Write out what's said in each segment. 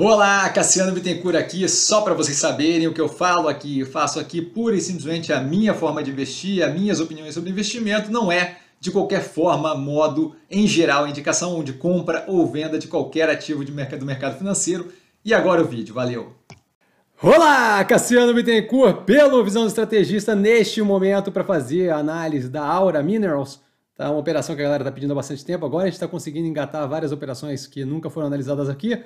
Olá, Cassiano Bittencourt aqui, só para vocês saberem o que eu falo aqui, eu faço aqui pura e simplesmente a minha forma de investir, as minhas opiniões sobre investimento, não é de qualquer forma, modo, em geral, indicação de compra ou venda de qualquer ativo de mercado, do mercado financeiro. E agora o vídeo, valeu! Olá, Cassiano Bittencourt, pelo Visão do Estrategista, neste momento para fazer a análise da Aura Minerals, tá? uma operação que a galera está pedindo há bastante tempo, agora a gente está conseguindo engatar várias operações que nunca foram analisadas aqui,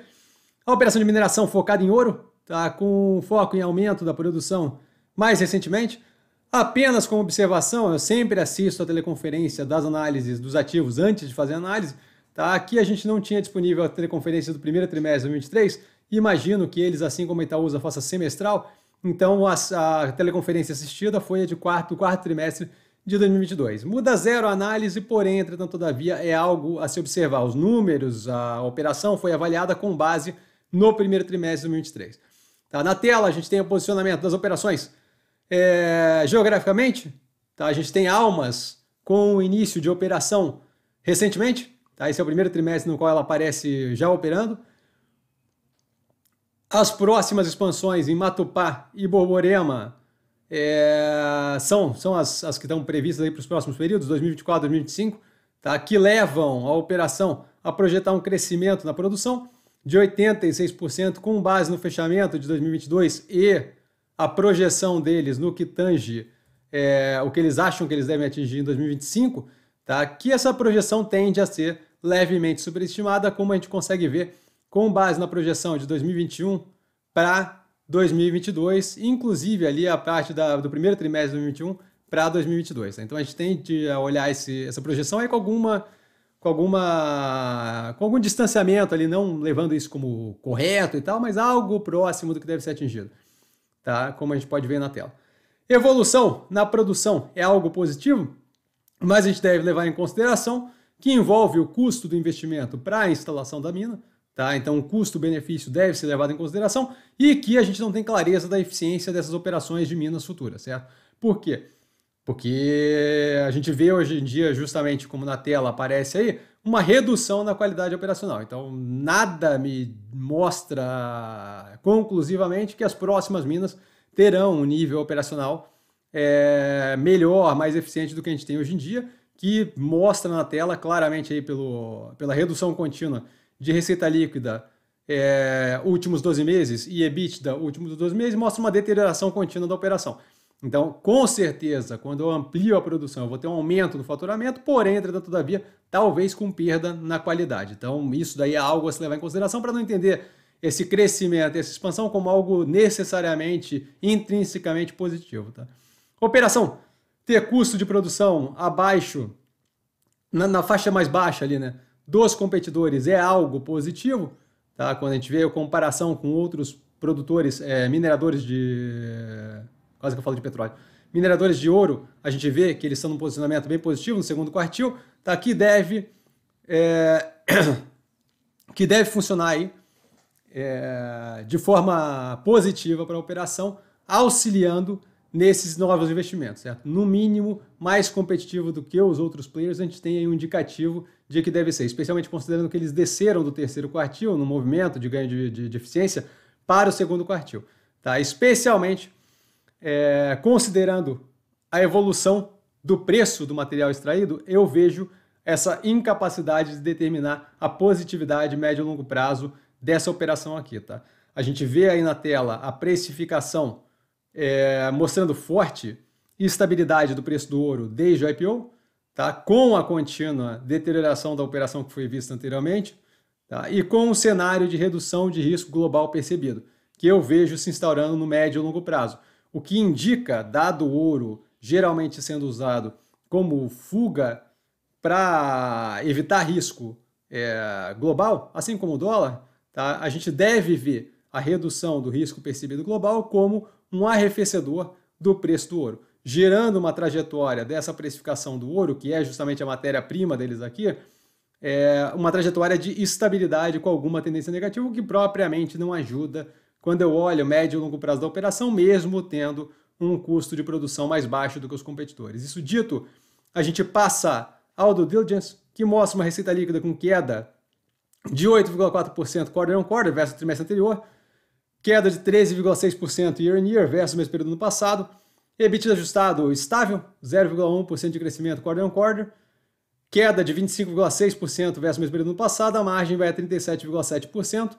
a operação de mineração focada em ouro, tá, com foco em aumento da produção mais recentemente. Apenas como observação, eu sempre assisto a teleconferência das análises dos ativos antes de fazer análise. Tá? Aqui a gente não tinha disponível a teleconferência do primeiro trimestre de 2023. Imagino que eles, assim como a Itaúsa, faça semestral. Então, a, a teleconferência assistida foi a de quarto, quarto trimestre de 2022. Muda zero a análise, porém, entretanto, todavia, é algo a se observar. Os números, a operação foi avaliada com base no primeiro trimestre de 2023. Tá? Na tela, a gente tem o posicionamento das operações é, geograficamente. Tá? A gente tem almas com o início de operação recentemente. Tá? Esse é o primeiro trimestre no qual ela aparece já operando. As próximas expansões em Matupá e Borborema é, são, são as, as que estão previstas para os próximos períodos, 2024 2025, tá? que levam a operação a projetar um crescimento na produção de 86%, com base no fechamento de 2022 e a projeção deles no que tange é, o que eles acham que eles devem atingir em 2025, tá? que essa projeção tende a ser levemente superestimada, como a gente consegue ver com base na projeção de 2021 para 2022, inclusive ali a parte da, do primeiro trimestre de 2021 para 2022. Tá? Então a gente tende a olhar esse, essa projeção aí com alguma com alguma com algum distanciamento ali, não levando isso como correto e tal, mas algo próximo do que deve ser atingido, tá? Como a gente pode ver na tela. Evolução na produção é algo positivo, mas a gente deve levar em consideração que envolve o custo do investimento para a instalação da mina, tá? Então o custo-benefício deve ser levado em consideração e que a gente não tem clareza da eficiência dessas operações de minas futuras, certo? Por quê? Porque a gente vê hoje em dia, justamente como na tela aparece aí, uma redução na qualidade operacional. Então, nada me mostra conclusivamente que as próximas minas terão um nível operacional é, melhor, mais eficiente do que a gente tem hoje em dia, que mostra na tela claramente aí pelo, pela redução contínua de receita líquida é, últimos 12 meses e EBITDA últimos 12 meses, mostra uma deterioração contínua da operação. Então, com certeza, quando eu amplio a produção, eu vou ter um aumento no faturamento, porém, entretanto, todavia, talvez com perda na qualidade. Então, isso daí é algo a se levar em consideração para não entender esse crescimento, essa expansão como algo necessariamente, intrinsecamente positivo. Tá? Operação, ter custo de produção abaixo, na, na faixa mais baixa ali, né? Dos competidores é algo positivo, tá? Quando a gente vê a comparação com outros produtores, é, mineradores de quase que eu falo de petróleo. Mineradores de ouro, a gente vê que eles estão num posicionamento bem positivo no segundo quartil, está aqui deve é, que deve funcionar aí é, de forma positiva para a operação, auxiliando nesses novos investimentos, certo? No mínimo, mais competitivo do que os outros players, a gente tem aí um indicativo de que deve ser, especialmente considerando que eles desceram do terceiro quartil no movimento de ganho de, de, de eficiência para o segundo quartil, tá? Especialmente é, considerando a evolução do preço do material extraído, eu vejo essa incapacidade de determinar a positividade médio e longo prazo dessa operação aqui, tá? A gente vê aí na tela a precificação é, mostrando forte estabilidade do preço do ouro desde o IPO, tá? com a contínua deterioração da operação que foi vista anteriormente, tá? e com um cenário de redução de risco global percebido, que eu vejo se instaurando no médio e longo prazo o que indica, dado o ouro geralmente sendo usado como fuga para evitar risco é, global, assim como o dólar, tá? a gente deve ver a redução do risco percebido global como um arrefecedor do preço do ouro. Gerando uma trajetória dessa precificação do ouro, que é justamente a matéria-prima deles aqui, é uma trajetória de estabilidade com alguma tendência negativa, o que propriamente não ajuda quando eu olho médio e longo prazo da operação, mesmo tendo um custo de produção mais baixo do que os competidores. Isso dito, a gente passa ao due diligence, que mostra uma receita líquida com queda de 8,4% quarter on quarter versus o trimestre anterior, queda de 13,6% year on year versus o mesmo período no passado, EBITDA ajustado estável, 0,1% de crescimento quarter on quarter, queda de 25,6% versus o mesmo período no passado, a margem vai a 37,7%,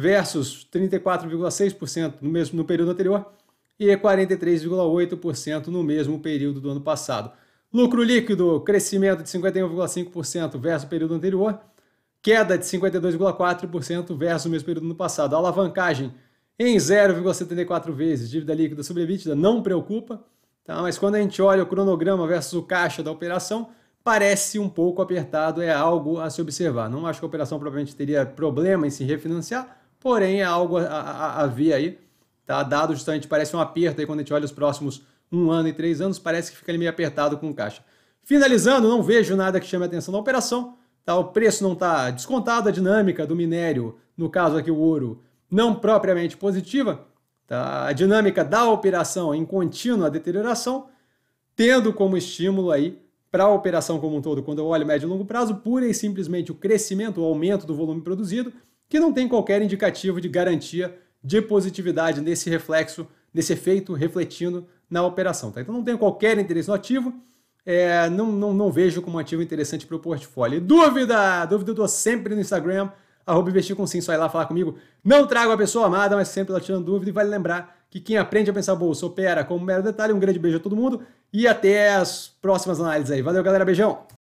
versus 34,6% no mesmo no período anterior e 43,8% no mesmo período do ano passado. Lucro líquido, crescimento de 51,5% versus o período anterior, queda de 52,4% versus o mesmo período do ano passado. A alavancagem em 0,74 vezes dívida líquida sobre EBITDA não preocupa, tá? mas quando a gente olha o cronograma versus o caixa da operação, parece um pouco apertado, é algo a se observar. Não acho que a operação provavelmente teria problema em se refinanciar, porém é algo a, a, a ver aí. Tá? Dado justamente, parece um aperto aí quando a gente olha os próximos um ano e três anos, parece que fica ali meio apertado com o caixa. Finalizando, não vejo nada que chame a atenção na operação. Tá? O preço não está descontado, a dinâmica do minério, no caso aqui o ouro, não propriamente positiva. Tá? A dinâmica da operação em contínua deterioração, tendo como estímulo aí para a operação como um todo, quando eu olho médio e longo prazo, pura e simplesmente o crescimento, o aumento do volume produzido que não tem qualquer indicativo de garantia de positividade nesse reflexo, nesse efeito refletindo na operação. Tá? Então não tenho qualquer interesse no ativo, é, não, não, não, vejo como ativo interessante para o portfólio. dúvida! Dúvida eu dou sempre no Instagram, arroba investir com sim, só ir lá falar comigo. Não trago a pessoa amada, mas sempre ela tirando dúvida. E vale lembrar que quem aprende a pensar bolsa opera como mero detalhe. Um grande beijo a todo mundo e até as próximas análises aí. Valeu, galera. Beijão!